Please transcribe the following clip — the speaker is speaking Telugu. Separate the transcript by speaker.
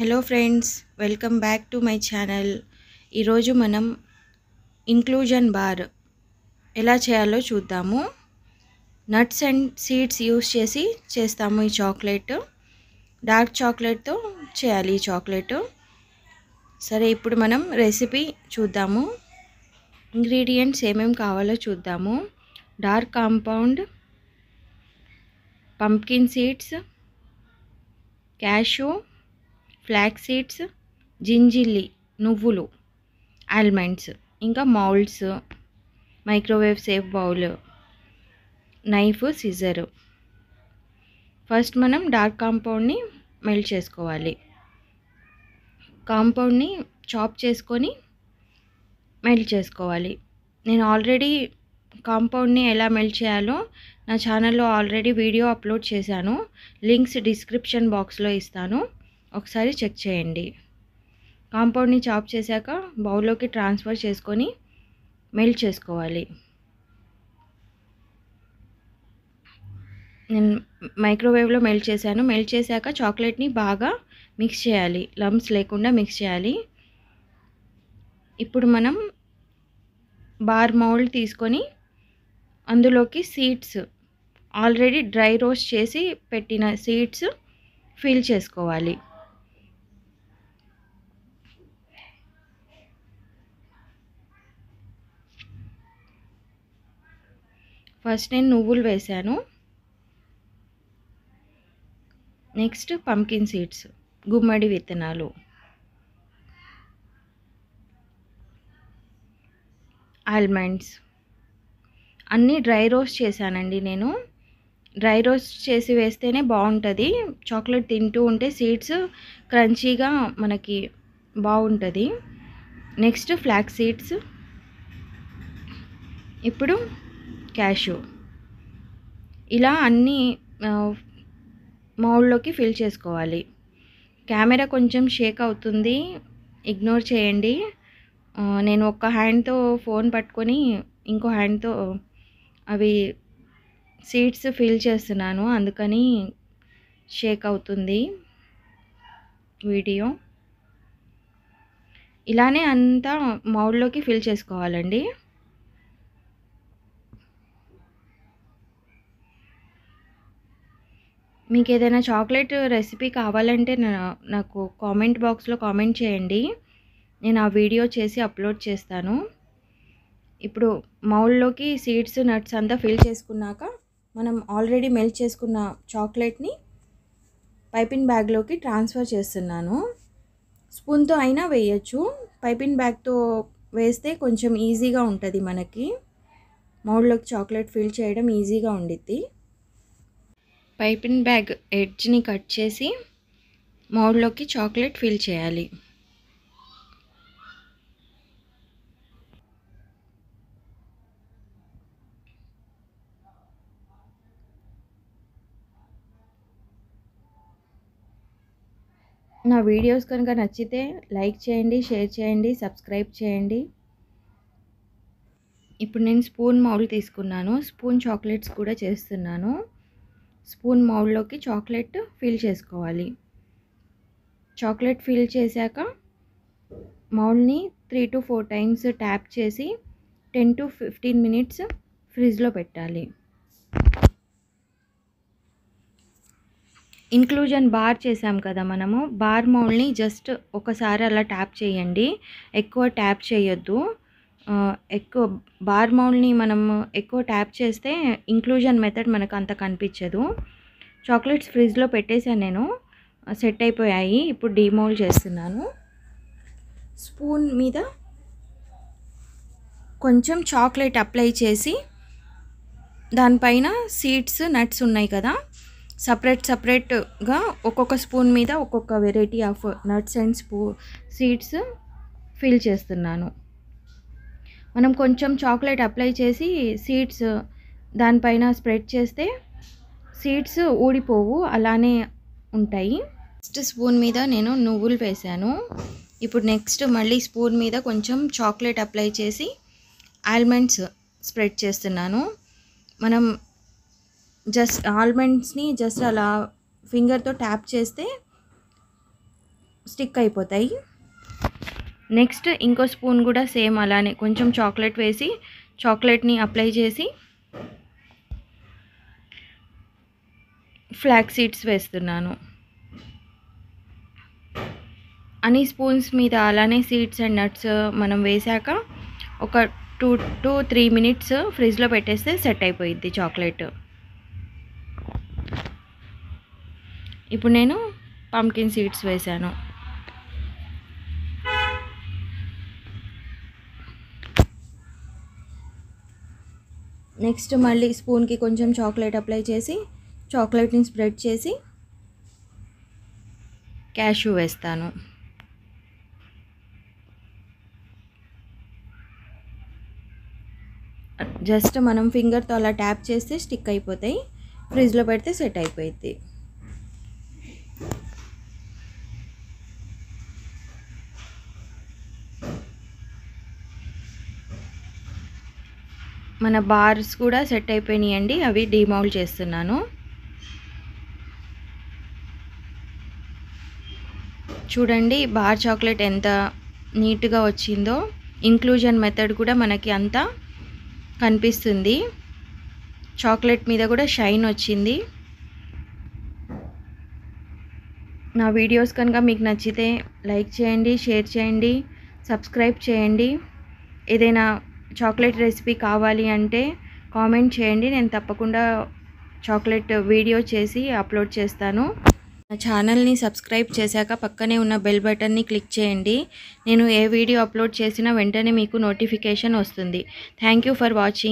Speaker 1: hello friends welcome back to my channel ఈరోజు మనం ఇంక్లూజన్ బార్ ఎలా చేయాలో చూద్దాము నట్స్ అండ్ సీడ్స్ యూస్ చేసి చేస్తాము ఈ చాక్లెట్ డార్క్ చాక్లెట్తో చేయాలి ఈ చాక్లెట్ సరే ఇప్పుడు మనం రెసిపీ చూద్దాము ఇంగ్రీడియంట్స్ ఏమేమి కావాలో చూద్దాము dark compound pumpkin seeds cashew flax seeds gingelly నువ్వులు ఆల్మండ్స్ ఇంకా moulds microwave safe bowl knife scissor first మనం డార్క్ కాంపౌండ్ని మెల్ట్ చేసుకోవాలి కాంపౌండ్ని చాప్ చేసుకొని మెల్ట్ చేసుకోవాలి నేను ఆల్రెడీ కాంపౌండ్ని ఎలా మెల్ట్ చేయాలో నా ఛానల్లో ఆల్రెడీ వీడియో అప్లోడ్ చేశాను లింక్స్ డిస్క్రిప్షన్ బాక్స్లో ఇస్తాను ఒకసారి చెక్ చేయండి కాంపౌండ్ని చాప్ చేశాక బౌల్లోకి ట్రాన్స్ఫర్ చేసుకొని మెల్ట్ చేసుకోవాలి నేను మైక్రోవేవ్లో మెల్ట్ చేశాను మెల్ట్ చేశాక చాక్లెట్ని బాగా మిక్స్ చేయాలి లమ్స్ లేకుండా మిక్స్ చేయాలి ఇప్పుడు మనం బార్ మౌల్డ్ తీసుకొని అందులోకి సీడ్స్ ఆల్రెడీ డ్రై రోస్ట్ చేసి పెట్టిన సీడ్స్ ఫిల్ చేసుకోవాలి ఫస్ట్ నేను నువ్వులు వేశాను నెక్స్ట్ పంకిన్ సీడ్స్ గుమ్మడి విత్తనాలు ఆల్మండ్స్ అన్నీ డ్రై రోస్ట్ చేశానండి నేను డ్రై రోస్ట్ చేసి వేస్తేనే బాగుంటుంది చాక్లెట్ తింటూ ఉంటే సీడ్స్ క్రంచీగా మనకి బాగుంటుంది నెక్స్ట్ ఫ్లాక్ సీడ్స్ ఇప్పుడు క్యాష్యూ ఇలా అన్నీ మౌల్లోకి ఫిల్ చేసుకోవాలి కెమెరా కొంచెం షేక్ అవుతుంది ఇగ్నోర్ చేయండి నేను ఒక హ్యాండ్తో ఫోన్ పట్టుకొని ఇంకో హ్యాండ్తో అవి సీట్స్ ఫిల్ చేస్తున్నాను అందుకని షేక్ అవుతుంది వీడియో ఇలానే అంతా మౌల్లోకి ఫిల్ చేసుకోవాలండి మీకు ఏదైనా చాక్లెట్ రెసిపీ కావాలంటే నాకు కామెంట్ బాక్స్లో కామెంట్ చేయండి నేను ఆ వీడియో చేసి అప్లోడ్ చేస్తాను ఇప్పుడు మౌల్లోకి సీడ్స్ నట్స్ అంతా ఫిల్ చేసుకున్నాక మనం ఆల్రెడీ మెల్ట్ చేసుకున్న చాక్లెట్ని పైపింగ్ బ్యాగ్లోకి ట్రాన్స్ఫర్ చేస్తున్నాను స్పూన్తో అయినా వేయచ్చు పైపింగ్ బ్యాగ్తో వేస్తే కొంచెం ఈజీగా ఉంటుంది మనకి మౌల్లోకి చాక్లెట్ ఫిల్ చేయడం ఈజీగా ఉండిద్ది పైపింగ్ బ్యాగ్ ఎడ్జ్ని కట్ చేసి మౌడ్లోకి చాక్లెట్ ఫిల్ చేయాలి నా వీడియోస్ కనుక నచ్చితే లైక్ చేయండి షేర్ చేయండి సబ్స్క్రైబ్ చేయండి ఇప్పుడు నేను స్పూన్ మౌల్ తీసుకున్నాను స్పూన్ చాక్లెట్స్ కూడా చేస్తున్నాను స్పూన్ మౌల్లోకి చాక్లెట్ ఫిల్ చేసుకోవాలి చాక్లెట్ ఫిల్ చేశాక మౌల్ని three to four times tap చేసి టెన్ టు ఫిఫ్టీన్ మినిట్స్ ఫ్రిడ్జ్లో పెట్టాలి ఇన్క్లూజన్ బార్ చేసాం కదా మనము బార్ మౌల్ని జస్ట్ ఒకసారి అలా ట్యాప్ చేయండి ఎక్కువ ట్యాప్ చేయొద్దు ఎక్కువ బార్ మౌల్డ్ని మనం ఎక్కువ ట్యాప్ చేస్తే ఇంక్లూజన్ మెథడ్ మనకు అంత కనిపించదు చాక్లెట్స్ ఫ్రిడ్జ్లో పెట్టేశాను నేను సెట్ అయిపోయాయి ఇప్పుడు డీమౌల్ చేస్తున్నాను స్పూన్ మీద కొంచెం చాక్లెట్ అప్లై చేసి దానిపైన సీడ్స్ నట్స్ ఉన్నాయి కదా సపరేట్ సపరేట్గా ఒక్కొక్క స్పూన్ మీద ఒక్కొక్క వెరైటీ ఆఫ్ నట్స్ అండ్ స్పూ సీడ్స్ ఫిల్ చేస్తున్నాను మనం కొంచెం చాక్లెట్ అప్లై చేసి సీడ్స్ దానిపైన స్ప్రెడ్ చేస్తే సీడ్స్ ఊడిపోవు అలానే ఉంటాయి నెక్స్ట్ స్పూన్ మీద నేను నువ్వులు వేసాను ఇప్పుడు నెక్స్ట్ మళ్ళీ స్పూన్ మీద కొంచెం చాక్లెట్ అప్లై చేసి ఆల్మండ్స్ స్ప్రెడ్ చేస్తున్నాను మనం జస్ట్ ఆల్మండ్స్ని జస్ట్ అలా ఫింగర్తో ట్యాప్ చేస్తే స్టిక్ అయిపోతాయి నెక్స్ట్ ఇంకో స్పూన్ కూడా సేమ్ అలానే కొంచెం చాక్లెట్ వేసి చాక్లెట్ని అప్లై చేసి ఫ్లాక్ సీడ్స్ వేస్తున్నాను అన్ని స్పూన్స్ మీద అలానే సీడ్స్ అండ్ నట్స్ మనం వేశాక ఒక టూ టూ త్రీ మినిట్స్ ఫ్రిడ్జ్లో పెట్టేస్తే సెట్ అయిపోయిద్ది చాక్లెట్ ఇప్పుడు నేను పంకిన్ సీడ్స్ వేశాను నెక్స్ట్ మళ్ళీ స్పూన్కి కొంచెం చాక్లెట్ అప్లై చేసి చాక్లెట్ని స్ప్రెడ్ చేసి క్యాషూ వేస్తాను జస్ట్ మనం ఫింగర్తో అలా ట్యాప్ చేస్తే స్టిక్ అయిపోతాయి ఫ్రిడ్జ్లో పెడితే సెట్ అయిపోయింది మన బార్స్ కూడా సెట్ అయిపోయినాయి అండి అవి డీమౌల్డ్ చేస్తున్నాను చూడండి బార్ చాక్లెట్ ఎంత నీట్గా వచ్చిందో ఇంక్లూజన్ మెథడ్ కూడా మనకి అంతా కనిపిస్తుంది చాక్లెట్ మీద కూడా షైన్ వచ్చింది నా వీడియోస్ కనుక మీకు నచ్చితే లైక్ చేయండి షేర్ చేయండి సబ్స్క్రైబ్ చేయండి ఏదైనా చాక్లెట్ రెసిపీ కావాలి అంటే కామెంట్ చేయండి నేను తప్పకుండా చాక్లెట్ వీడియో చేసి అప్లోడ్ చేస్తాను నా ఛానల్ని సబ్స్క్రైబ్ చేశాక పక్కనే ఉన్న బెల్ బటన్ని క్లిక్ చేయండి నేను ఏ వీడియో అప్లోడ్ చేసినా వెంటనే మీకు నోటిఫికేషన్ వస్తుంది థ్యాంక్ ఫర్ వాచింగ్